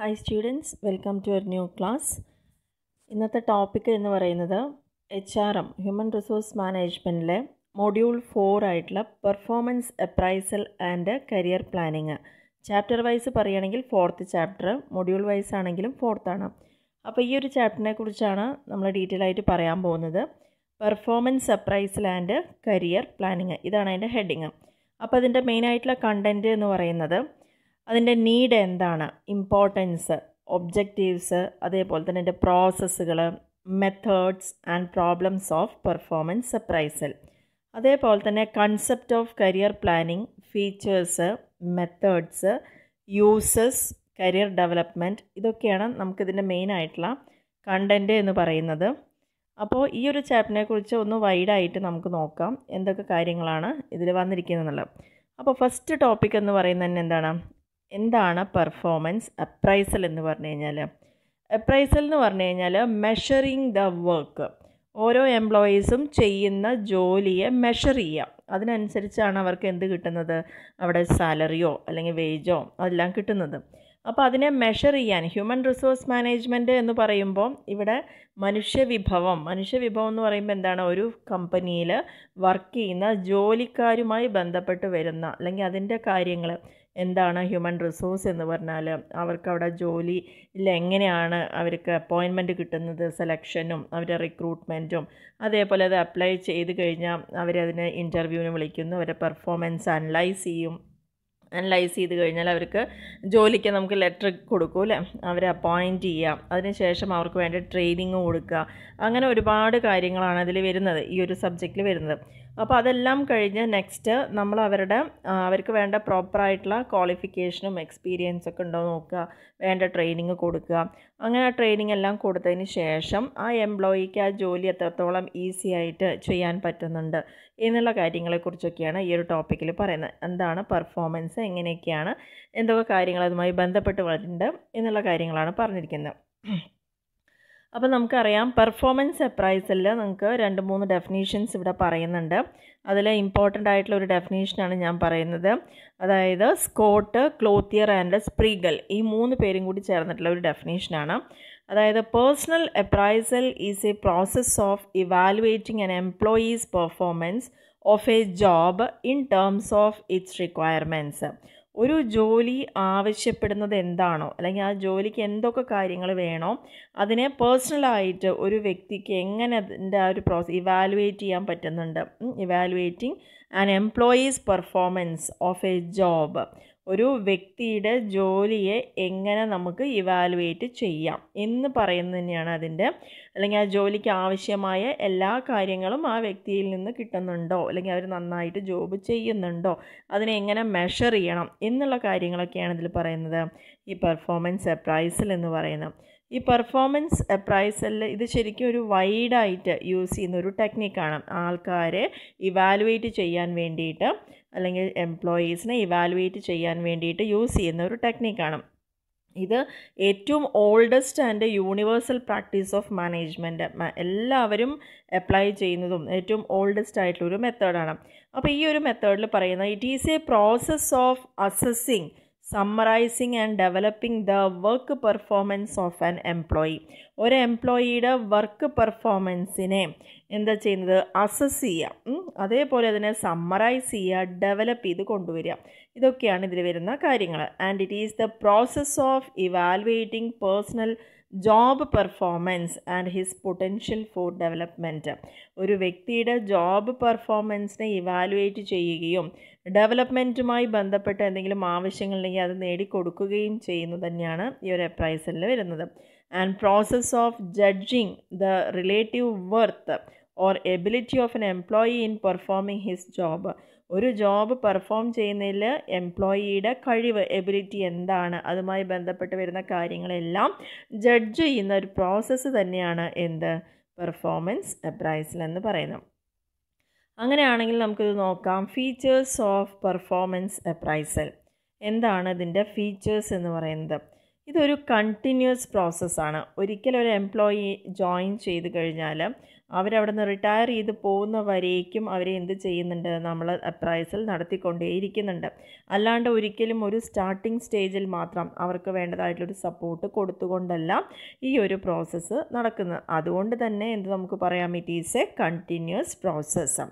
Hi students welcome to our new class ഇന്നത്തെ topic എന്ന് പറയുന്നത് H R M human resource മാനേജ്മെൻറ്റിലെ module four ആയിട്ടുള്ള performance appraisal and career planning chapter wise പറയുകയാണെങ്കിൽ fourth chapter module wise ആണെങ്കിലും fourth ആണ് അപ്പോൾ ഈ ഒരു ചാപ്റ്ററിനെ കുറിച്ചാണ് നമ്മൾ ഡീറ്റെയിൽ ആയിട്ട് പറയാൻ പോകുന്നത് performance appraisal and career planning ഇതാണ് അതിൻ്റെ ഹെഡിങ് അപ്പോൾ അതിൻ്റെ മെയിനായിട്ടുള്ള കണ്ടൻറ്റ് എന്ന് പറയുന്നത് അതിൻ്റെ നീഡ് എന്താണ് ഇമ്പോർട്ടൻസ് ഒബ്ജക്റ്റീവ്സ് അതേപോലെ തന്നെ എൻ്റെ പ്രോസസ്സുകൾ methods and problems of performance appraisal അതേപോലെ തന്നെ concept of career planning features methods uses career development ഇതൊക്കെയാണ് നമുക്കിതിൻ്റെ മെയിനായിട്ടുള്ള കണ്ടൻറ്റ് എന്ന് പറയുന്നത് അപ്പോൾ ഈ ഒരു ചാപ്റ്ററിനെ കുറിച്ച് ഒന്ന് വൈഡായിട്ട് നമുക്ക് നോക്കാം എന്തൊക്കെ കാര്യങ്ങളാണ് ഇതിൽ എന്നുള്ളത് അപ്പോൾ ഫസ്റ്റ് ടോപ്പിക് എന്ന് പറയുന്നത് തന്നെ എന്താണ് എന്താണ് പെർഫോമൻസ് അപ്രൈസൽ എന്ന് പറഞ്ഞു കഴിഞ്ഞാൽ അപ്രൈസൽ എന്ന് പറഞ്ഞു കഴിഞ്ഞാൽ മെഷറിങ് ദ വർക്ക് ഓരോ എംപ്ലോയീസും ചെയ്യുന്ന ജോലിയെ മെഷർ ചെയ്യാം അതിനനുസരിച്ചാണ് അവർക്ക് എന്ത് കിട്ടുന്നത് അവിടെ സാലറിയോ അല്ലെങ്കിൽ വേജോ അതെല്ലാം കിട്ടുന്നത് അപ്പോൾ അതിനെ മെഷർ ചെയ്യാൻ ഹ്യൂമൻ റിസോഴ്സ് മാനേജ്മെൻറ്റ് എന്ന് പറയുമ്പോൾ ഇവിടെ മനുഷ്യവിഭവം മനുഷ്യവിഭവം എന്ന് പറയുമ്പോൾ എന്താണ് ഒരു കമ്പനിയിൽ വർക്ക് ചെയ്യുന്ന ജോലിക്കാരുമായി ബന്ധപ്പെട്ട് വരുന്ന അല്ലെങ്കിൽ അതിൻ്റെ കാര്യങ്ങൾ എന്താണ് ഹ്യൂമൻ റിസോഴ്സ് എന്ന് പറഞ്ഞാൽ അവർക്ക് അവിടെ ജോലി ഇല്ല എങ്ങനെയാണ് അവർക്ക് അപ്പോയിൻമെൻറ്റ് കിട്ടുന്നത് സെലക്ഷനും അവരുടെ റിക്രൂട്ട്മെൻറ്റും അതേപോലെ അത് അപ്ലൈ ചെയ്ത് കഴിഞ്ഞാൽ അവരതിന് ഇൻ്റർവ്യൂവിന് വിളിക്കുന്നു അവരുടെ പെർഫോമൻസ് അനലൈസ് ചെയ്യും അനലൈസ് ചെയ്ത് കഴിഞ്ഞാൽ അവർക്ക് ജോലിക്ക് നമുക്ക് ലെറ്റർ കൊടുക്കും അല്ലേ അവരെ അപ്പോയിൻറ്റ് ചെയ്യാം അതിനുശേഷം അവർക്ക് വേണ്ട ട്രെയിനിങ് കൊടുക്കുക അങ്ങനെ ഒരുപാട് കാര്യങ്ങളാണ് അതിൽ വരുന്നത് ഈ ഒരു സബ്ജക്റ്റിൽ വരുന്നത് അപ്പോൾ അതെല്ലാം കഴിഞ്ഞ് നെക്സ്റ്റ് നമ്മൾ അവരുടെ അവർക്ക് വേണ്ട പ്രോപ്പറായിട്ടുള്ള ക്വാളിഫിക്കേഷനും എക്സ്പീരിയൻസ് ഒക്കെ ഉണ്ടോ നോക്കുക വേണ്ട ട്രെയിനിങ് കൊടുക്കുക അങ്ങനെ ആ ട്രെയിനിങ് എല്ലാം കൊടുത്തതിന് ശേഷം ആ എംപ്ലോയിക്ക് ആ ജോലി എത്രത്തോളം ഈസി ആയിട്ട് ചെയ്യാൻ പറ്റുന്നുണ്ട് എന്നുള്ള കാര്യങ്ങളെക്കുറിച്ചൊക്കെയാണ് ഈ ഒരു ടോപ്പിക്കിൽ പറയുന്നത് എന്താണ് പെർഫോമൻസ് എങ്ങനെയൊക്കെയാണ് എന്തൊക്കെ കാര്യങ്ങൾ അതുമായി ബന്ധപ്പെട്ട് വരുന്നുണ്ട് എന്നുള്ള കാര്യങ്ങളാണ് പറഞ്ഞിരിക്കുന്നത് അപ്പോൾ നമുക്കറിയാം പെർഫോമൻസ് അപ്രൈസലിൽ നമുക്ക് രണ്ട് മൂന്ന് ഡെഫിനീഷൻസ് ഇവിടെ പറയുന്നുണ്ട് അതിൽ ഇമ്പോർട്ടൻ്റ് ആയിട്ടുള്ള ഒരു ഡെഫിനീഷനാണ് ഞാൻ പറയുന്നത് അതായത് സ്കോട്ട് ക്ലോത്തിയർ ആൻഡ് സ്പ്രീഗൽ ഈ മൂന്ന് പേരും കൂടി ചേർന്നിട്ടുള്ള ഒരു ഡെഫിനീഷനാണ് അതായത് personal appraisal is a process of evaluating an employees performance of a job in terms of its requirements ഒരു ജോലി ആവശ്യപ്പെടുന്നത് എന്താണോ അല്ലെങ്കിൽ ആ ജോലിക്ക് എന്തൊക്കെ കാര്യങ്ങൾ വേണോ അതിനെ പേഴ്സണലായിട്ട് ഒരു വ്യക്തിക്ക് എങ്ങനെ അതിൻ്റെ ആ ഒരു പ്രോസസ് ഇവാലുവേറ്റ് ചെയ്യാൻ പറ്റുന്നുണ്ട് evaluating an employees performance of a job ഒരു വ്യക്തിയുടെ ജോലിയെ എങ്ങനെ നമുക്ക് ഇവാലുവേറ്റ് ചെയ്യാം എന്ന് പറയുന്നത് തന്നെയാണ് അതിൻ്റെ അല്ലെങ്കിൽ ആ ജോലിക്ക് ആവശ്യമായ എല്ലാ കാര്യങ്ങളും ആ വ്യക്തിയിൽ നിന്ന് കിട്ടുന്നുണ്ടോ അല്ലെങ്കിൽ അവർ നന്നായിട്ട് ജോബ് ചെയ്യുന്നുണ്ടോ അതിനെ എങ്ങനെ മെഷർ ചെയ്യണം എന്നുള്ള കാര്യങ്ങളൊക്കെയാണ് ഇതിൽ പറയുന്നത് ഈ പെർഫോമൻസ് പ്രൈസിൽ എന്ന് പറയുന്നത് ഈ പെർഫോമൻസ് eh, പ്രൈസലിൽ ഇത് ശരിക്കും ഒരു വൈഡായിട്ട് യൂസ് ചെയ്യുന്ന ഒരു ടെക്നിക്കാണ് ആൾക്കാരെ ഇവാലുവേറ്റ് ചെയ്യാൻ വേണ്ടിയിട്ട് അല്ലെങ്കിൽ എംപ്ലോയീസിനെ ഇവാലുവേറ്റ് ചെയ്യാൻ വേണ്ടിയിട്ട് യൂസ് ചെയ്യുന്ന ഒരു ടെക്നിക്കാണ് ഇത് ഏറ്റവും oldest and universal practice of management എല്ലാവരും അപ്ലൈ ചെയ്യുന്നതും ഏറ്റവും ഓൾഡസ്റ്റ് ആയിട്ടുള്ളൊരു മെത്തേഡാണ് അപ്പോൾ ഈ ഒരു മെത്തേഡിൽ പറയുന്നത് it is a process of assessing summarising and developing the work performance of an employee ഒരു എംപ്ലോയിയുടെ വർക്ക് പെർഫോമൻസിനെ എന്താ ചെയ്യുന്നത് അസസ് ചെയ്യുക അതേപോലെ അതിനെ സമ്മറൈസ് ചെയ്യുക ഡെവലപ്പ് ചെയ്ത് കൊണ്ടുവരിക ഇതൊക്കെയാണ് ഇതിൽ വരുന്ന കാര്യങ്ങൾ and it is the process of evaluating personal job performance and his potential for development ഒരു വ്യക്തിയുടെ ജോബ് പെർഫോമൻസിനെ ഇവാലുവേറ്റ് ചെയ്യുകയും ഡെവലപ്മെൻറ്റുമായി ബന്ധപ്പെട്ട എന്തെങ്കിലും ആവശ്യങ്ങളുണ്ടെങ്കിൽ അത് നേടിക്കൊടുക്കുകയും ചെയ്യുന്നു തന്നെയാണ് ഈ ഒരു അപ്രൈസലിൽ വരുന്നത് and process of judging the relative worth or ability of an employee in performing his job ഒരു ജോബ് പെർഫോം ചെയ്യുന്നതിൽ എംപ്ലോയിയുടെ കഴിവ് എബിലിറ്റി എന്താണ് അതുമായി ബന്ധപ്പെട്ട് വരുന്ന കാര്യങ്ങളെല്ലാം ജഡ്ജ് ചെയ്യുന്ന ഒരു പ്രോസസ്സ് തന്നെയാണ് എന്ത് പെർഫോമൻസ് അപ്രൈസൽ എന്ന് പറയുന്നത് അങ്ങനെയാണെങ്കിൽ നമുക്കിത് നോക്കാം ഫീച്ചേഴ്സ് ഓഫ് പെർഫോമൻസ് അപ്രൈസൽ എന്താണ് ഇതിൻ്റെ ഫീച്ചേഴ്സ് എന്ന് പറയുന്നത് ഇതൊരു കണ്ടിന്യൂസ് പ്രോസസ്സാണ് ഒരിക്കലും ഒരു എംപ്ലോയി ജോയിൻ ചെയ്ത് കഴിഞ്ഞാൽ അവരവിടെ നിന്ന് റിട്ടയർ ചെയ്ത് പോകുന്ന വരേക്കും അവരെ എന്ത് ചെയ്യുന്നുണ്ട് നമ്മൾ അപ്രൈസൽ നടത്തിക്കൊണ്ടേയിരിക്കുന്നുണ്ട് അല്ലാണ്ട് ഒരിക്കലും ഒരു സ്റ്റാർട്ടിംഗ് സ്റ്റേജിൽ മാത്രം അവർക്ക് ഒരു സപ്പോർട്ട് കൊടുത്തുകൊണ്ടല്ല ഈ ഒരു പ്രോസസ്സ് നടക്കുന്നത് അതുകൊണ്ട് തന്നെ എന്ത് നമുക്ക് പറയാം it is a continuous process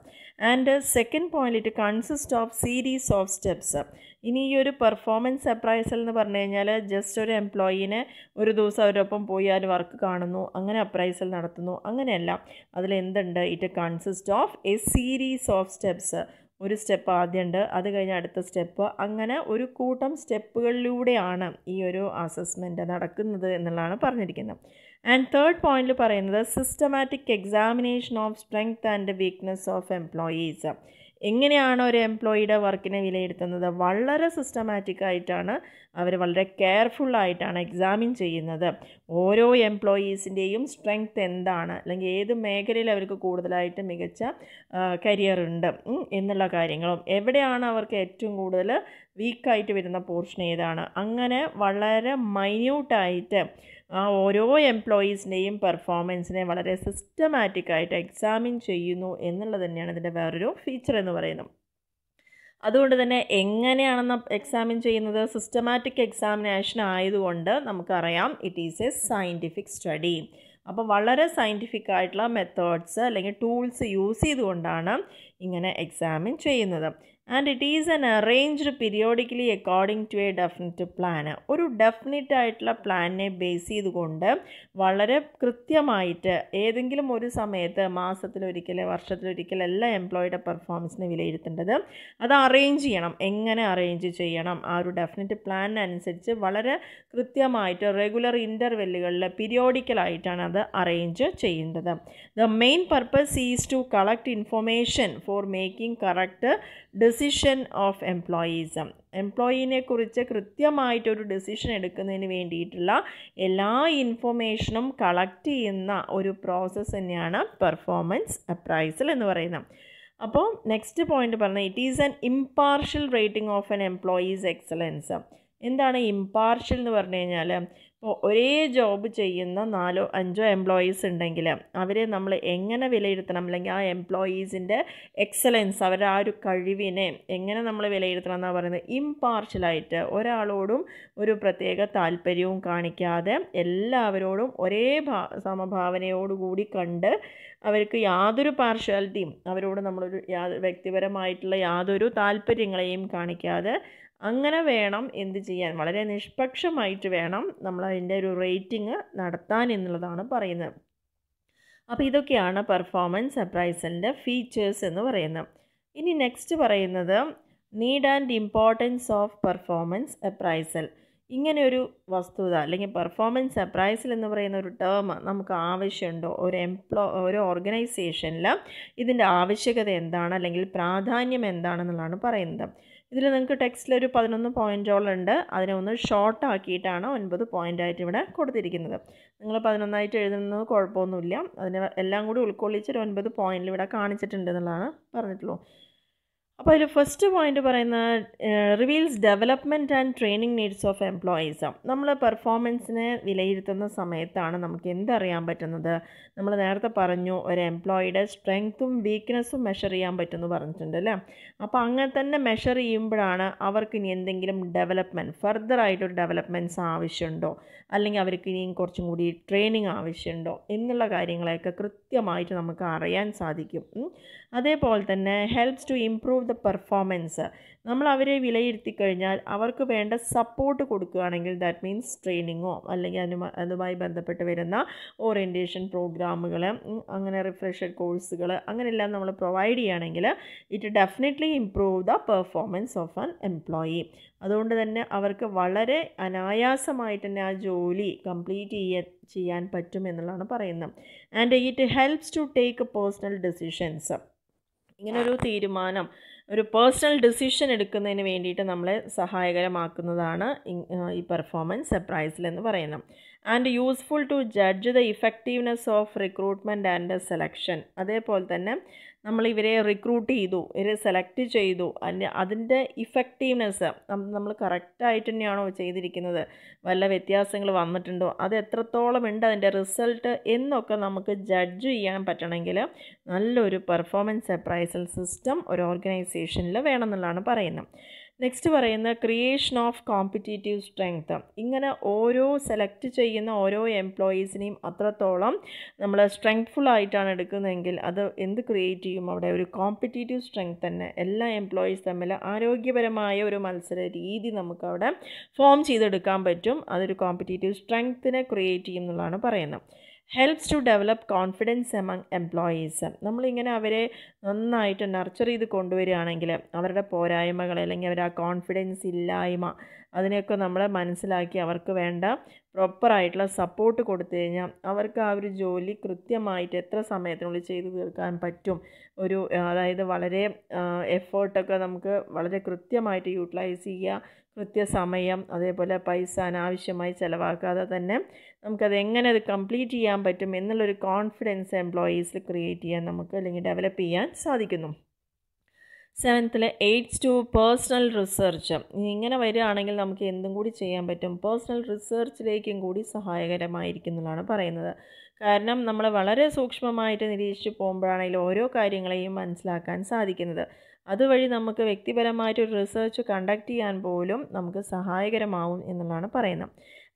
and second point it consist of series of steps ഇനി ഈ ഒരു പെർഫോമൻസ് അപ്രൈസൽ എന്ന് പറഞ്ഞു കഴിഞ്ഞാൽ ജസ്റ്റ് ഒരു എംപ്ലോയീനെ ഒരു ദിവസം അവരൊപ്പം പോയി ആ വർക്ക് കാണുന്നു അങ്ങനെ അപ്രൈസൽ നടത്തുന്നു അങ്ങനെയല്ല എന്തുണ്ട് it consist of a series of steps ഒരു സ്റ്റെപ്പ് ആദ്യമുണ്ട് അത് കഴിഞ്ഞ് അടുത്ത സ്റ്റെപ്പ് അങ്ങനെ ഒരു കൂട്ടം സ്റ്റെപ്പുകളിലൂടെയാണ് ഈ ഒരു അസസ്മെൻ്റ് നടക്കുന്നത് എന്നുള്ളതാണ് പറഞ്ഞിരിക്കുന്നത് ആൻഡ് തേർഡ് പോയിന്റിൽ പറയുന്നത് systematic examination of strength and weakness of employees എങ്ങനെയാണ് ഒരു എംപ്ലോയിയുടെ വർക്കിനെ വിലയിരുത്തുന്നത് വളരെ സിസ്റ്റമാറ്റിക് ആയിട്ടാണ് അവർ വളരെ കെയർഫുള്ളായിട്ടാണ് എക്സാമിൻ ചെയ്യുന്നത് ഓരോ എംപ്ലോയീസിൻ്റെയും സ്ട്രെങ്ത് എന്താണ് അല്ലെങ്കിൽ ഏത് മേഖലയിൽ അവർക്ക് കൂടുതലായിട്ട് മികച്ച കരിയർ ഉണ്ട് എന്നുള്ള കാര്യങ്ങളും എവിടെയാണ് അവർക്ക് ഏറ്റവും കൂടുതൽ വീക്കായിട്ട് വരുന്ന പോർഷൻ ഏതാണ് അങ്ങനെ വളരെ മൈന്യൂട്ടായിട്ട് ആ ഓരോ എംപ്ലോയീസിൻ്റെയും പെർഫോമൻസിനെ വളരെ സിസ്റ്റമാറ്റിക്കായിട്ട് എക്സാമിൻ ചെയ്യുന്നു എന്നുള്ളത് തന്നെയാണ് ഇതിൻ്റെ വേറൊരു ഫീച്ചർ എന്ന് പറയുന്നത് അതുകൊണ്ട് തന്നെ എങ്ങനെയാണെന്ന് എക്സാമിൻ ചെയ്യുന്നത് സിസ്റ്റമാറ്റിക് എക്സാമിനേഷൻ ആയതുകൊണ്ട് നമുക്കറിയാം it is a scientific study അപ്പോൾ വളരെ സയൻറ്റിഫിക് ആയിട്ടുള്ള മെത്തേഡ്സ് അല്ലെങ്കിൽ ടൂൾസ് യൂസ് ചെയ്തുകൊണ്ടാണ് ഇങ്ങനെ എക്സാമിൻ ചെയ്യുന്നത് and it is an arranged periodically according to a definite plan ഒരു ഡെഫിനറ്റ് ആയിട്ടുള്ള പ്ലാനിനെ ബേസ് ചെയ്തുകൊണ്ട് വളരെ കൃത്യമായിട്ട് ഏതെങ്കിലും ഒരു സമയത്ത് മാസത്തിലൊരിക്കൽ വർഷത്തിലൊരിക്കൽ എല്ലാ എംപ്ലോയിയുടെ പെർഫോമൻസിനെ വിലയിരുത്തേണ്ടത് അത് അറേഞ്ച് ചെയ്യണം എങ്ങനെ അറേഞ്ച് ചെയ്യണം ആ ഒരു ഡെഫിനറ്റ് പ്ലാനിനനുസരിച്ച് വളരെ കൃത്യമായിട്ട് റെഗുലർ ഇൻ്റർവെല്ലുകളിൽ പീരിയോഡിക്കലായിട്ടാണ് അത് അറേഞ്ച് ചെയ്യേണ്ടത് the main purpose is to collect information for making correct dis decision of employees എംപ്ലോയീനെ കുറിച്ച് കൃത്യമായിട്ടൊരു ഡെസിഷൻ എടുക്കുന്നതിന് വേണ്ടിയിട്ടുള്ള എല്ലാ ഇൻഫോർമേഷനും കളക്ട് ചെയ്യുന്ന ഒരു പ്രോസസ്സ് തന്നെയാണ് പെർഫോമൻസ് അപ്രൈസൽ എന്ന് പറയുന്നത് അപ്പോൾ നെക്സ്റ്റ് പോയിന്റ് പറഞ്ഞത് it is an impartial rating of an employees excellence എന്താണ് ഇമ്പാർഷ്യൽ എന്ന് പറഞ്ഞു കഴിഞ്ഞാൽ ഇപ്പോൾ ഒരേ ജോബ് ചെയ്യുന്ന നാലോ അഞ്ചോ എംപ്ലോയീസ് ഉണ്ടെങ്കിൽ അവരെ നമ്മൾ എങ്ങനെ വിലയിരുത്തണം അല്ലെങ്കിൽ ആ എംപ്ലോയീസിൻ്റെ എക്സലൻസ് അവരുടെ ആ ഒരു കഴിവിനെ എങ്ങനെ നമ്മൾ വിലയിരുത്തണം എന്നാണ് പറയുന്നത് ഇമ്പാർഷ്യലായിട്ട് ഒരാളോടും ഒരു പ്രത്യേക താല്പര്യവും കാണിക്കാതെ എല്ലാവരോടും ഒരേ സമഭാവനയോടുകൂടി കണ്ട് അവർക്ക് യാതൊരു പാർഷ്വാലിറ്റിയും അവരോട് നമ്മളൊരു യാ വ്യക്തിപരമായിട്ടുള്ള യാതൊരു താല്പര്യങ്ങളെയും കാണിക്കാതെ അങ്ങനെ വേണം എന്ത് ചെയ്യാൻ വളരെ നിഷ്പക്ഷമായിട്ട് വേണം നമ്മൾ അതിൻ്റെ ഒരു റേറ്റിംഗ് നടത്താൻ എന്നുള്ളതാണ് പറയുന്നത് അപ്പോൾ ഇതൊക്കെയാണ് പെർഫോമൻസ് അപ്രൈസലിൻ്റെ ഫീച്ചേഴ്സ് എന്ന് പറയുന്നത് ഇനി നെക്സ്റ്റ് പറയുന്നത് need and importance of performance appraisal ഇങ്ങനെയൊരു വസ്തുത അല്ലെങ്കിൽ പെർഫോമൻസ് അപ്രൈസൽ എന്ന് പറയുന്ന ഒരു ടേം നമുക്ക് ആവശ്യമുണ്ടോ ഒരു എംപ്ലോ ഒരു ഓർഗനൈസേഷനിൽ ഇതിൻ്റെ ആവശ്യകത എന്താണ് അല്ലെങ്കിൽ പ്രാധാന്യം എന്താണെന്നുള്ളതാണ് പറയുന്നത് ഇതിൽ നിങ്ങൾക്ക് ടെക്സ്റ്റിൽ ഒരു പതിനൊന്ന് പോയിൻറ്റോളം ഉണ്ട് അതിനെ ഒന്ന് ഷോർട്ട് ആക്കിയിട്ടാണ് ഒൻപത് പോയിൻ്റായിട്ട് ഇവിടെ കൊടുത്തിരിക്കുന്നത് നിങ്ങൾ പതിനൊന്നായിട്ട് എഴുതുന്നത് കുഴപ്പമൊന്നുമില്ല അതിനെ എല്ലാം കൂടി ഉൾക്കൊള്ളിച്ച് ഒരു ഒൻപത് പോയിൻ്റിൽ ഇവിടെ കാണിച്ചിട്ടുണ്ട് എന്നുള്ളതാണ് പറഞ്ഞിട്ടുള്ളൂ അപ്പോൾ അതിൽ ഫസ്റ്റ് പോയിന്റ് പറയുന്ന reveals development and training needs of employees നമ്മൾ പെർഫോമൻസിനെ വിലയിരുത്തുന്ന സമയത്താണ് നമുക്ക് എന്തറിയാൻ പറ്റുന്നത് നമ്മൾ നേരത്തെ പറഞ്ഞു ഒരു എംപ്ലോയിയുടെ സ്ട്രെങ്ത്തും വീക്ക്നെസ്സും മെഷർ ചെയ്യാൻ പറ്റുമെന്ന് പറഞ്ഞിട്ടുണ്ട് അല്ലേ അപ്പോൾ അങ്ങനെ തന്നെ മെഷർ ചെയ്യുമ്പോഴാണ് അവർക്ക് ഇനി എന്തെങ്കിലും ഡെവലപ്മെൻറ്റ് ഫർദറായിട്ടൊരു ഡെവലപ്മെൻറ്റ്സ് ആവശ്യമുണ്ടോ അല്ലെങ്കിൽ അവർക്ക് ഇനിയും കുറച്ചും കൂടി ട്രെയിനിങ് ആവശ്യമുണ്ടോ എന്നുള്ള കാര്യങ്ങളെയൊക്കെ കൃത്യമായിട്ട് നമുക്ക് അറിയാൻ സാധിക്കും അതേപോലെ തന്നെ helps to improve improve the performance നമ്മൾ അവരെ വിലയിരുത്തി കഴിഞ്ഞാൽ അവർക്ക് വേണ്ട സപ്പോർട്ട് കൊടുക്കുകയാണെങ്കിൽ ദാറ്റ് മീൻസ് ട്രെയിനിങ്ങോ അല്ലെങ്കിൽ അനു അതുമായി ബന്ധപ്പെട്ട് വരുന്ന ഓറിയൻറ്റേഷൻ പ്രോഗ്രാമുകൾ അങ്ങനെ റിഫ്രഷർ കോഴ്സുകൾ അങ്ങനെയെല്ലാം നമ്മൾ പ്രൊവൈഡ് ചെയ്യുകയാണെങ്കിൽ it definitely improve the performance of an employee അതുകൊണ്ട് തന്നെ അവർക്ക് വളരെ അനായാസമായിട്ട് തന്നെ ആ ജോലി കംപ്ലീറ്റ് ചെയ്യാൻ ചെയ്യാൻ പറ്റും എന്നുള്ളതാണ് പറയുന്നത് and it helps to take personal decisions ഇങ്ങനൊരു തീരുമാനം ഒരു പേഴ്സണൽ ഡെസിഷൻ എടുക്കുന്നതിന് വേണ്ടിയിട്ട് നമ്മളെ സഹായകരമാക്കുന്നതാണ് ഈ പെർഫോമൻസ് സർപ്രൈസിൽ എന്ന് പറയുന്നത് and useful to judge the effectiveness of recruitment and selection അതേപോലെ തന്നെ നമ്മൾ ഇവരെ റിക്രൂട്ട് ചെയ്തു ഇവരെ സെലക്ട് ചെയ്തു അതിൻ്റെ അതിൻ്റെ ഇഫക്റ്റീവ്നെസ് നമ്മൾ കറക്റ്റായിട്ട് തന്നെയാണോ ചെയ്തിരിക്കുന്നത് വല്ല വ്യത്യാസങ്ങൾ വന്നിട്ടുണ്ടോ അത് എത്രത്തോളം ഉണ്ട് അതിൻ്റെ റിസൾട്ട് എന്നൊക്കെ നമുക്ക് ജഡ്ജ് ചെയ്യാൻ പറ്റണമെങ്കിൽ നല്ലൊരു പെർഫോമൻസ് അപ്രൈസൽ സിസ്റ്റം ഒരു ഓർഗനൈസേഷനിൽ വേണമെന്നുള്ളതാണ് പറയുന്നത് നെക്സ്റ്റ് പറയുന്ന ക്രിയേഷൻ ഓഫ് കോമ്പറ്റേറ്റീവ് സ്ട്രെങ്ത് ഇങ്ങനെ ഓരോ സെലക്ട് ചെയ്യുന്ന ഓരോ എംപ്ലോയീസിനെയും അത്രത്തോളം നമ്മൾ സ്ട്രെങ്ത്ഫുൾ ആയിട്ടാണ് എടുക്കുന്നതെങ്കിൽ അത് എന്ത് ക്രിയേറ്റ് ചെയ്യും അവിടെ ഒരു കോമ്പറ്റേറ്റീവ് സ്ട്രെങ്ത് തന്നെ എല്ലാ എംപ്ലോയീസ് തമ്മിൽ ആരോഗ്യപരമായ ഒരു മത്സര രീതി നമുക്കവിടെ ഫോം ചെയ്തെടുക്കാൻ പറ്റും അതൊരു കോമ്പറ്റേറ്റീവ് സ്ട്രെങ്ത്തിനെ ക്രിയേറ്റ് ചെയ്യും എന്നുള്ളതാണ് പറയുന്നത് helps to develop confidence among employees നമ്മളിങ്ങനെ അവരെ നന്നായിട്ട് നർച്ചർ ചെയ്ത് കൊണ്ടുവരികയാണെങ്കിൽ അവരുടെ പോരായ്മകൾ അല്ലെങ്കിൽ അവർ ആ കോൺഫിഡൻസ് ഇല്ലായ്മ അതിനെയൊക്കെ നമ്മൾ മനസ്സിലാക്കി അവർക്ക് വേണ്ട പ്രോപ്പറായിട്ടുള്ള സപ്പോർട്ട് കൊടുത്തു കഴിഞ്ഞാൽ അവർക്ക് ആ ഒരു ജോലി കൃത്യമായിട്ട് എത്ര സമയത്തിനുള്ളിൽ ചെയ്തു തീർക്കാൻ പറ്റും ഒരു അതായത് വളരെ എഫേർട്ടൊക്കെ നമുക്ക് വളരെ കൃത്യമായിട്ട് യൂട്ടിലൈസ് ചെയ്യുക കൃത്യസമയം അതേപോലെ പൈസ അനാവശ്യമായി ചിലവാക്കാതെ തന്നെ നമുക്കത് എങ്ങനെ അത് കംപ്ലീറ്റ് ചെയ്യാൻ പറ്റും എന്നുള്ളൊരു കോൺഫിഡൻസ് എംപ്ലോയീസിൽ ക്രിയേറ്റ് ചെയ്യാൻ നമുക്ക് അല്ലെങ്കിൽ ഡെവലപ്പ് ചെയ്യാൻ സാധിക്കുന്നു സെവൻത്തിൽ എയ്ഡ്സ് ടു പേഴ്സണൽ റിസർച്ച് ഇങ്ങനെ വരികയാണെങ്കിൽ നമുക്ക് എന്തും കൂടി ചെയ്യാൻ പറ്റും പേഴ്സണൽ റിസർച്ചിലേക്കും കൂടി സഹായകരമായിരിക്കുന്നതാണ് പറയുന്നത് കാരണം നമ്മൾ വളരെ സൂക്ഷ്മമായിട്ട് നിരീക്ഷിച്ച് പോകുമ്പോഴാണെങ്കിലും ഓരോ കാര്യങ്ങളെയും മനസ്സിലാക്കാൻ സാധിക്കുന്നത് അതുവഴി നമുക്ക് വ്യക്തിപരമായിട്ടൊരു റിസർച്ച് കണ്ടക്ട് ചെയ്യാൻ പോലും നമുക്ക് സഹായകരമാവും എന്നുള്ളതാണ് പറയുന്നത്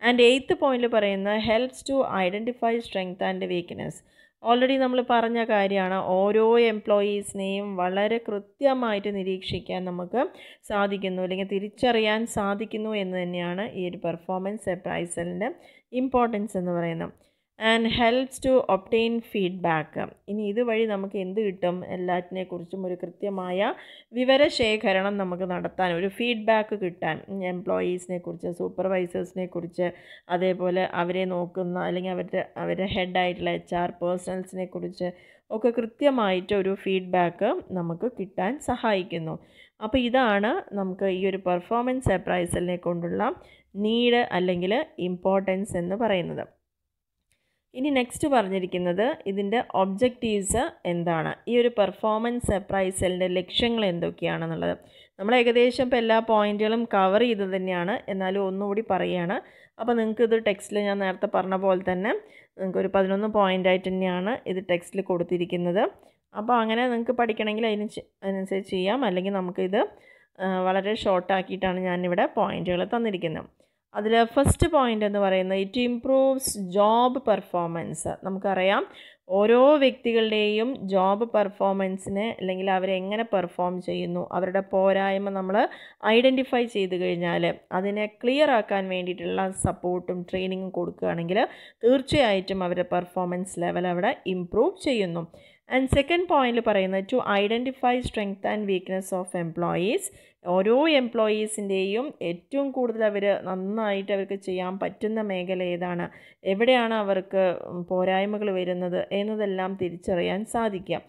ആൻഡ് എയ്ത്ത് പോയിന്റ് പറയുന്നത് helps to identify strength and weakness already നമ്മൾ പറഞ്ഞ കാര്യമാണ് ഓരോ എംപ്ലോയീസിനെയും വളരെ കൃത്യമായിട്ട് നിരീക്ഷിക്കാൻ നമുക്ക് സാധിക്കുന്നു അല്ലെങ്കിൽ തിരിച്ചറിയാൻ സാധിക്കുന്നു എന്ന് തന്നെയാണ് ഈ ഒരു പെർഫോമൻസ് അപ്രൈസലിൻ്റെ ഇമ്പോർട്ടൻസ് എന്ന് പറയുന്നത് and helps to obtain feedback ഇനി ഇതുവഴി നമുക്ക് എന്ത് കിട്ടും എല്ലാറ്റിനെ കുറിച്ചും ഒരു കൃത്യമായ വിവരശേഖരണം നമുക്ക് നടത്താൻ ഒരു ഫീഡ്ബാക്ക് കിട്ടാൻ എംപ്ലോയീസിനെ കുറിച്ച് സൂപ്പർവൈസേഴ്സിനെ കുറിച്ച് അതേപോലെ അവരെ നോക്കുന്ന അല്ലെങ്കിൽ അവരുടെ അവരുടെ ഹെഡായിട്ടുള്ള എച്ച് ആർ പേഴ്സണൽസിനെ കുറിച്ച് ഒക്കെ കൃത്യമായിട്ട് ഒരു ഫീഡ്ബാക്ക് നമുക്ക് കിട്ടാൻ സഹായിക്കുന്നു അപ്പോൾ ഇതാണ് നമുക്ക് ഈ ഒരു പെർഫോമൻസ് അപ്രൈസലിനെ കൊണ്ടുള്ള നീഡ് അല്ലെങ്കിൽ ഇമ്പോർട്ടൻസ് എന്ന് പറയുന്നത് ഇനി നെക്സ്റ്റ് പറഞ്ഞിരിക്കുന്നത് ഇതിൻ്റെ ഒബ്ജക്റ്റീവ്സ് എന്താണ് ഈ ഒരു പെർഫോമൻസ് പ്രൈസലിൻ്റെ ലക്ഷ്യങ്ങൾ എന്തൊക്കെയാണെന്നുള്ളത് നമ്മൾ ഏകദേശം ഇപ്പോൾ എല്ലാ പോയിൻറ്റുകളും കവർ ചെയ്തു തന്നെയാണ് എന്നാലും ഒന്നുകൂടി പറയുകയാണ് അപ്പോൾ നിങ്ങൾക്ക് ഇത് ടെക്സ്റ്റിൽ ഞാൻ നേരത്തെ പറഞ്ഞ പോലെ തന്നെ നിങ്ങൾക്ക് ഒരു പതിനൊന്ന് പോയിൻ്റ് ആയിട്ട് തന്നെയാണ് ഇത് ടെക്സ്റ്റിൽ കൊടുത്തിരിക്കുന്നത് അപ്പോൾ അങ്ങനെ നിങ്ങൾക്ക് പഠിക്കണമെങ്കിൽ അതിന് അതിനനുസരിച്ച് ചെയ്യാം അല്ലെങ്കിൽ നമുക്കിത് വളരെ ഷോർട്ടാക്കിയിട്ടാണ് ഞാനിവിടെ പോയിൻറ്റുകൾ തന്നിരിക്കുന്നത് അതിൽ ഫസ്റ്റ് പോയിൻ്റ് എന്ന് പറയുന്നത് ഇറ്റ് ഇംപ്രൂവ്സ് ജോബ് പെർഫോമൻസ് നമുക്കറിയാം ഓരോ വ്യക്തികളുടെയും ജോബ് പെർഫോമൻസിനെ അല്ലെങ്കിൽ അവരെങ്ങനെ പെർഫോം ചെയ്യുന്നു അവരുടെ പോരായ്മ നമ്മൾ ഐഡൻറ്റിഫൈ ചെയ്ത് കഴിഞ്ഞാൽ അതിനെ ക്ലിയർ ആക്കാൻ വേണ്ടിയിട്ടുള്ള സപ്പോർട്ടും ട്രെയിനിങ്ങും കൊടുക്കുകയാണെങ്കിൽ തീർച്ചയായിട്ടും അവരുടെ പെർഫോമൻസ് ലെവൽ അവിടെ ഇംപ്രൂവ് ചെയ്യുന്നു ആൻഡ് സെക്കൻഡ് പോയിന്റിൽ പറയുന്നത് to identify strength and weakness of employees ഓരോ എംപ്ലോയീസിൻ്റെയും ഏറ്റവും കൂടുതൽ അവർ നന്നായിട്ട് അവർക്ക് ചെയ്യാൻ പറ്റുന്ന മേഖല ഏതാണ് എവിടെയാണ് അവർക്ക് പോരായ്മകൾ വരുന്നത് എന്നതെല്ലാം തിരിച്ചറിയാൻ സാധിക്കുക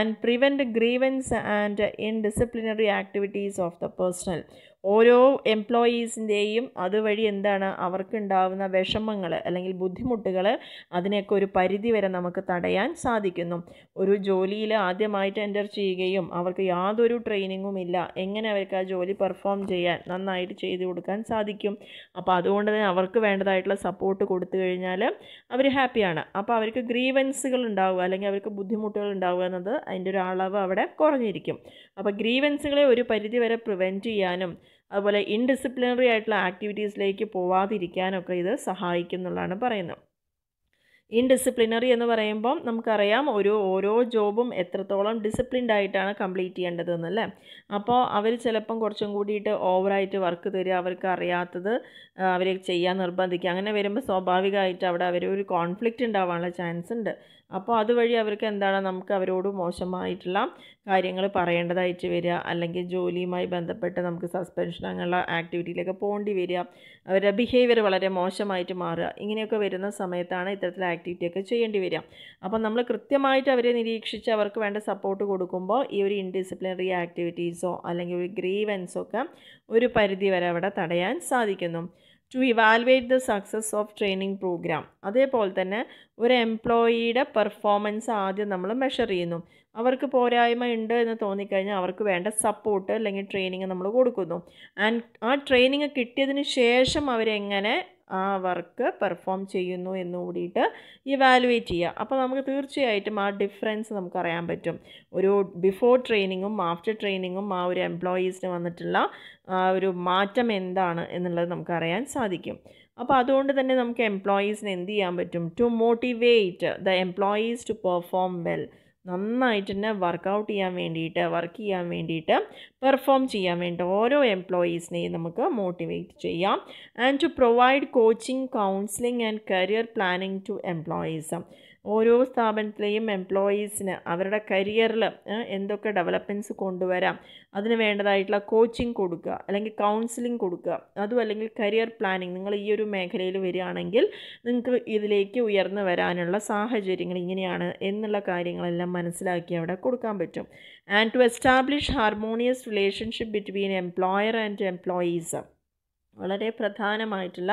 and prevent grievance and indisciplinary activities of the personal ഓരോ എംപ്ലോയീസിൻ്റെയും അതുവഴി എന്താണ് അവർക്കുണ്ടാവുന്ന വിഷമങ്ങൾ അല്ലെങ്കിൽ ബുദ്ധിമുട്ടുകൾ അതിനെയൊക്കെ ഒരു പരിധി വരെ നമുക്ക് തടയാൻ സാധിക്കുന്നു ഒരു ജോലിയിൽ ആദ്യമായിട്ട് എൻ്റർ ചെയ്യുകയും അവർക്ക് യാതൊരു ട്രെയിനിങ്ങും ഇല്ല എങ്ങനെ അവർക്ക് ആ ജോലി പെർഫോം ചെയ്യാൻ നന്നായിട്ട് ചെയ്തു കൊടുക്കാൻ സാധിക്കും അപ്പോൾ അതുകൊണ്ട് തന്നെ അവർക്ക് വേണ്ടതായിട്ടുള്ള സപ്പോർട്ട് കൊടുത്തു കഴിഞ്ഞാൽ അവർ ഹാപ്പിയാണ് അപ്പോൾ അവർക്ക് ഗ്രീവൻസുകൾ ഉണ്ടാവുക അല്ലെങ്കിൽ അവർക്ക് ബുദ്ധിമുട്ടുകൾ ഉണ്ടാവുക എന്നത് അതിൻ്റെ ഒരു അളവ് അവിടെ കുറഞ്ഞിരിക്കും അപ്പോൾ ഗ്രീവൻസുകളെ ഒരു പരിധി വരെ പ്രിവെൻറ്റ് ചെയ്യാനും അതുപോലെ ഇൻഡിസിപ്ലിനറി ആയിട്ടുള്ള ആക്ടിവിറ്റീസിലേക്ക് പോവാതിരിക്കാനൊക്കെ ഇത് സഹായിക്കുന്നുള്ളതാണ് പറയുന്നത് ഇൻഡിസിപ്ലിനറി എന്ന് പറയുമ്പം നമുക്കറിയാം ഒരു ഓരോ ജോബും എത്രത്തോളം ഡിസിപ്ലിൻഡ് ആയിട്ടാണ് കംപ്ലീറ്റ് ചെയ്യേണ്ടതെന്നല്ലേ അപ്പോൾ അവർ ചിലപ്പം കുറച്ചും കൂടിയിട്ട് ഓവറായിട്ട് വർക്ക് തരിക അവർക്ക് അറിയാത്തത് അവരെ ചെയ്യാൻ നിർബന്ധിക്കുക അങ്ങനെ വരുമ്പോൾ സ്വാഭാവികമായിട്ട് അവിടെ അവർ ഒരു കോൺഫ്ലിക്റ്റ് ഉണ്ടാവാനുള്ള ചാൻസ് ഉണ്ട് അപ്പോൾ അതുവഴി അവർക്ക് എന്താണ് നമുക്ക് അവരോട് മോശമായിട്ടുള്ള കാര്യങ്ങൾ പറയേണ്ടതായിട്ട് വരിക അല്ലെങ്കിൽ ജോലിയുമായി ബന്ധപ്പെട്ട് നമുക്ക് സസ്പെൻഷൻ അങ്ങനെയുള്ള ആക്ടിവിറ്റിയിലൊക്കെ പോകേണ്ടി വരിക അവരുടെ ബിഹേവിയർ വളരെ മോശമായിട്ട് മാറുക ഇങ്ങനെയൊക്കെ വരുന്ന സമയത്താണ് ഇത്തരത്തിലുള്ള ആക്ടിവിറ്റിയൊക്കെ ചെയ്യേണ്ടി വരിക അപ്പോൾ നമ്മൾ കൃത്യമായിട്ട് അവരെ നിരീക്ഷിച്ച് അവർക്ക് വേണ്ട സപ്പോർട്ട് കൊടുക്കുമ്പോൾ ഈ ഒരു ഇൻഡിസിപ്ലിനറി ആക്ടിവിറ്റീസോ അല്ലെങ്കിൽ ഒരു ഗ്രീവൻസോ ഒക്കെ ഒരു പരിധി വരെ അവിടെ തടയാൻ സാധിക്കുന്നു to evaluate the success of training program അതേപോലെ തന്നെ ഒരു എംപ്ലോയിയുടെ പെർഫോമൻസ് ആദ്യം നമ്മൾ മെഷർ ചെയ്യുന്നു അവർക്ക് പോരായ്മ ഉണ്ട് എന്ന് തോന്നിക്കഴിഞ്ഞാൽ അവർക്ക് വേണ്ട സപ്പോർട്ട് അല്ലെങ്കിൽ ട്രെയിനിങ് നമ്മൾ കൊടുക്കുന്നു ആൻഡ് ആ ട്രെയിനിങ് കിട്ടിയതിന് ശേഷം അവരെങ്ങനെ ആ വർക്ക് പെർഫോം ചെയ്യുന്നു എന്ന് കൂടിയിട്ട് ഇവാലുവേറ്റ് ചെയ്യുക അപ്പോൾ നമുക്ക് തീർച്ചയായിട്ടും ആ ഡിഫറൻസ് നമുക്കറിയാൻ പറ്റും ഒരു ബിഫോർ ട്രെയിനിങ്ങും ആഫ്റ്റർ ട്രെയിനിങ്ങും ആ ഒരു എംപ്ലോയീസിന് വന്നിട്ടുള്ള ആ ഒരു മാറ്റം എന്താണ് എന്നുള്ളത് നമുക്കറിയാൻ സാധിക്കും അപ്പോൾ അതുകൊണ്ട് തന്നെ നമുക്ക് എംപ്ലോയീസിന് എന്ത് ചെയ്യാൻ പറ്റും to motivate the employees to perform well നന്നായിട്ട് തന്നെ വർക്കൗട്ട് ചെയ്യാൻ വേണ്ടിയിട്ട് വർക്ക് ചെയ്യാൻ വേണ്ടിയിട്ട് പെർഫോം ചെയ്യാൻ വേണ്ടി ഓരോ എംപ്ലോയീസിനെയും നമുക്ക് മോട്ടിവേറ്റ് ചെയ്യാം and to provide coaching counselling and career planning to employees ഓരോ സ്ഥാപനത്തിലെയും എംപ്ലോയീസിന് അവരുടെ കരിയറിൽ എന്തൊക്കെ ഡെവലപ്മെൻറ്റ്സ് കൊണ്ടുവരാം അതിന് വേണ്ടതായിട്ടുള്ള കോച്ചിങ് കൊടുക്കുക അല്ലെങ്കിൽ കൗൺസിലിംഗ് കൊടുക്കുക അതും അല്ലെങ്കിൽ കരിയർ പ്ലാനിങ് നിങ്ങൾ ഈ ഒരു മേഖലയിൽ വരികയാണെങ്കിൽ നിങ്ങൾക്ക് ഇതിലേക്ക് ഉയർന്നു വരാനുള്ള സാഹചര്യങ്ങൾ ഇങ്ങനെയാണ് എന്നുള്ള കാര്യങ്ങളെല്ലാം മനസ്സിലാക്കി അവിടെ കൊടുക്കാൻ പറ്റും and to establish harmonious relationship between employer and employees വളരെ പ്രധാനമായിട്ടുള്ള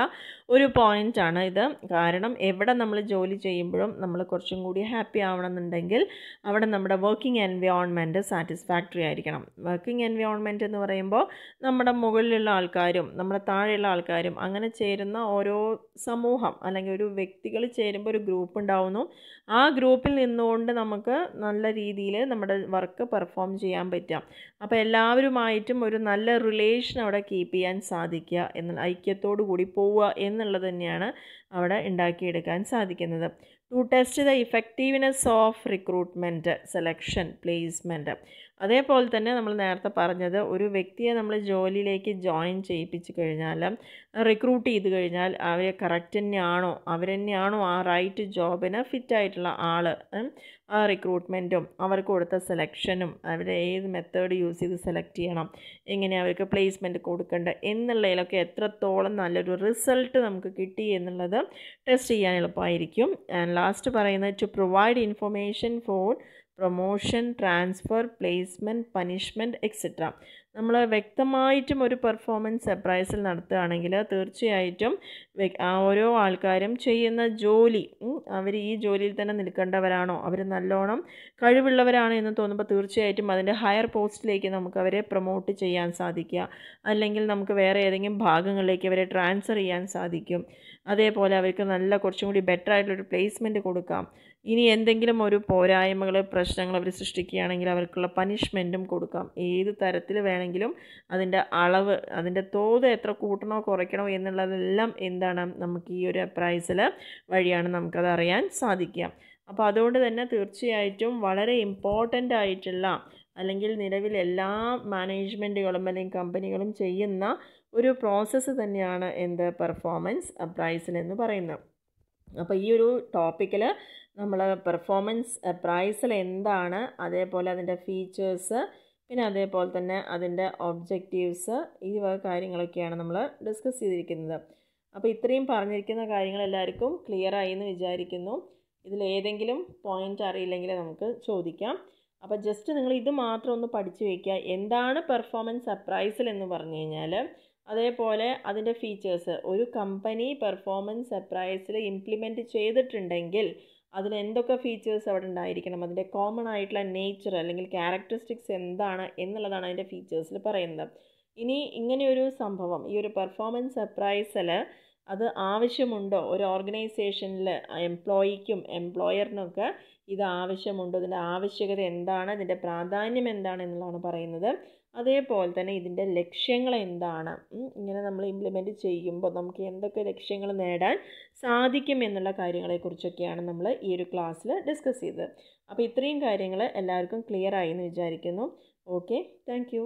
ഒരു പോയിൻ്റാണ് ഇത് കാരണം എവിടെ നമ്മൾ ജോലി ചെയ്യുമ്പോഴും നമ്മൾ കുറച്ചും കൂടി ഹാപ്പി ആവണമെന്നുണ്ടെങ്കിൽ അവിടെ നമ്മുടെ വർക്കിംഗ് എൻവയോൺമെൻറ്റ് സാറ്റിസ്ഫാക്ടറി ആയിരിക്കണം വർക്കിംഗ് എൻവയോൺമെൻറ്റ് എന്ന് പറയുമ്പോൾ നമ്മുടെ മുകളിലുള്ള ആൾക്കാരും നമ്മുടെ താഴെയുള്ള ആൾക്കാരും അങ്ങനെ ചേരുന്ന ഓരോ സമൂഹം അല്ലെങ്കിൽ ഒരു വ്യക്തികൾ ചേരുമ്പോൾ ഒരു ഗ്രൂപ്പ് ഉണ്ടാവുന്നു ആ ഗ്രൂപ്പിൽ നിന്നുകൊണ്ട് നമുക്ക് നല്ല രീതിയിൽ നമ്മുടെ വർക്ക് പെർഫോം ചെയ്യാൻ പറ്റുക അപ്പോൾ എല്ലാവരുമായിട്ടും ഒരു നല്ല റിലേഷൻ അവിടെ കീപ്പ് ചെയ്യാൻ സാധിക്കുക എന്ന ഐക്യത്തോടു കൂടി പോവുക എന്നുള്ളത് തന്നെയാണ് അവിടെ ഉണ്ടാക്കിയെടുക്കാൻ സാധിക്കുന്നത് to test the effectiveness of recruitment selection placement അതേപോലെ തന്നെ നമ്മൾ നേരത്തെ പറഞ്ഞത് ഒരു വ്യക്തിയെ നമ്മൾ ജോലിയിലേക്ക് ജോയിൻ ചെയ്യിപ്പിച്ച് കഴിഞ്ഞാൽ റിക്രൂട്ട് ചെയ്ത് കഴിഞ്ഞാൽ അവർ കറക്റ്റ് തന്നെയാണോ അവർ തന്നെയാണോ ആ റൈറ്റ് ജോബിന് ഫിറ്റായിട്ടുള്ള ആൾ ആ റിക്രൂട്ട്മെൻറ്റും അവർക്ക് കൊടുത്ത സെലക്ഷനും അവരെ ഏത് മെത്തേഡ് യൂസ് ചെയ്ത് സെലക്ട് ചെയ്യണം എങ്ങനെ അവർക്ക് പ്ലേസ്മെൻറ്റ് കൊടുക്കേണ്ടത് എന്നുള്ളതിലൊക്കെ എത്രത്തോളം നല്ലൊരു റിസൾട്ട് നമുക്ക് കിട്ടി എന്നുള്ളത് ടെസ്റ്റ് ചെയ്യാൻ എളുപ്പമായിരിക്കും ആൻഡ് ലാസ്റ്റ് പറയുന്നത് to provide information for promotion, transfer, placement, punishment, etc. നമ്മൾ വ്യക്തമായിട്ടും ഒരു പെർഫോമൻസ് സർപ്രൈസിൽ നടത്തുകയാണെങ്കിൽ തീർച്ചയായിട്ടും ഓരോ ആൾക്കാരും ചെയ്യുന്ന ജോലി അവർ ഈ ജോലിയിൽ തന്നെ നിൽക്കേണ്ടവരാണോ അവർ നല്ലോണം കഴിവുള്ളവരാണോ എന്ന് തോന്നുമ്പോൾ തീർച്ചയായിട്ടും അതിൻ്റെ ഹയർ പോസ്റ്റിലേക്ക് നമുക്ക് അവരെ പ്രൊമോട്ട് ചെയ്യാൻ സാധിക്കുക അല്ലെങ്കിൽ നമുക്ക് വേറെ ഏതെങ്കിലും ഭാഗങ്ങളിലേക്ക് അവരെ ട്രാൻസ്ഫർ ചെയ്യാൻ സാധിക്കും അതേപോലെ അവർക്ക് നല്ല കുറച്ചും കൂടി ബെറ്റർ ആയിട്ടുള്ളൊരു പ്ലേസ്മെൻറ്റ് കൊടുക്കാം ഇനി എന്തെങ്കിലും ഒരു പോരായ്മകൾ പ്രശ്നങ്ങൾ അവർ സൃഷ്ടിക്കുകയാണെങ്കിൽ അവർക്കുള്ള പനിഷ്മെൻറ്റും കൊടുക്കാം ഏത് തരത്തിൽ വേണമെങ്കിൽ ചെയ്യണമെങ്കിലും അതിൻ്റെ അളവ് അതിൻ്റെ തോത് എത്ര കൂട്ടണോ കുറയ്ക്കണോ എന്നുള്ളതെല്ലാം എന്താണ് നമുക്ക് ഈ ഒരു അപ്രൈസിൽ വഴിയാണ് നമുക്കത് അറിയാൻ സാധിക്കുക അപ്പോൾ അതുകൊണ്ട് തന്നെ തീർച്ചയായിട്ടും വളരെ ഇമ്പോർട്ടൻ്റ് ആയിട്ടുള്ള അല്ലെങ്കിൽ നിലവിൽ എല്ലാ മാനേജ്മെൻറ്റുകളും അല്ലെങ്കിൽ കമ്പനികളും ചെയ്യുന്ന ഒരു പ്രോസസ്സ് തന്നെയാണ് എന്ത് പെർഫോമൻസ് പ്രൈസിൽ എന്ന് പറയുന്നത് അപ്പോൾ ഈ ഒരു ടോപ്പിക്കിൽ നമ്മൾ പെർഫോമൻസ് പ്രൈസിൽ എന്താണ് അതേപോലെ അതിൻ്റെ ഫീച്ചേഴ്സ് പിന്നെ അതേപോലെ തന്നെ അതിൻ്റെ ഒബ്ജക്റ്റീവ്സ് ഈ വക കാര്യങ്ങളൊക്കെയാണ് നമ്മൾ ഡിസ്കസ് ചെയ്തിരിക്കുന്നത് അപ്പോൾ ഇത്രയും പറഞ്ഞിരിക്കുന്ന കാര്യങ്ങൾ എല്ലാവർക്കും ക്ലിയർ ആയി എന്ന് വിചാരിക്കുന്നു ഇതിൽ ഏതെങ്കിലും പോയിൻ്റ് അറിയില്ലെങ്കിൽ നമുക്ക് ചോദിക്കാം അപ്പോൾ ജസ്റ്റ് നിങ്ങൾ ഇത് മാത്രം ഒന്ന് പഠിച്ചു വയ്ക്കുക എന്താണ് പെർഫോമൻസ് അപ്രൈസൽ എന്ന് പറഞ്ഞു കഴിഞ്ഞാൽ അതേപോലെ അതിൻ്റെ ഫീച്ചേഴ്സ് ഒരു കമ്പനി പെർഫോമൻസ് അപ്രൈസിൽ ഇംപ്ലിമെൻറ്റ് ചെയ്തിട്ടുണ്ടെങ്കിൽ അതിൽ എന്തൊക്കെ ഫീച്ചേഴ്സ് അവിടെ ഉണ്ടായിരിക്കണം അതിൻ്റെ കോമൺ ആയിട്ടുള്ള നേച്ചർ അല്ലെങ്കിൽ ക്യാരക്ടറിസ്റ്റിക്സ് എന്താണ് എന്നുള്ളതാണ് അതിൻ്റെ ഫീച്ചേഴ്സിൽ പറയുന്നത് ഇനി ഇങ്ങനെയൊരു സംഭവം ഈ ഒരു പെർഫോമൻസ് അപ്രൈസൽ അത് ആവശ്യമുണ്ടോ ഒരു ഓർഗനൈസേഷനിൽ എംപ്ലോയിക്കും എംപ്ലോയറിനൊക്കെ ഇത് ആവശ്യമുണ്ടോ ഇതിൻ്റെ ആവശ്യകത എന്താണ് ഇതിൻ്റെ പ്രാധാന്യം എന്താണ് എന്നുള്ളതാണ് പറയുന്നത് അതേപോലെ തന്നെ ഇതിൻ്റെ ലക്ഷ്യങ്ങൾ എന്താണ് ഇങ്ങനെ നമ്മൾ ഇംപ്ലിമെൻറ്റ് ചെയ്യുമ്പോൾ നമുക്ക് എന്തൊക്കെ ലക്ഷ്യങ്ങൾ നേടാൻ സാധിക്കും എന്നുള്ള കാര്യങ്ങളെക്കുറിച്ചൊക്കെയാണ് നമ്മൾ ഈ ഒരു ക്ലാസ്സിൽ ഡിസ്കസ് ചെയ്തത് അപ്പോൾ ഇത്രയും കാര്യങ്ങൾ എല്ലാവർക്കും ക്ലിയർ ആയി എന്ന് വിചാരിക്കുന്നു ഓക്കെ താങ്ക്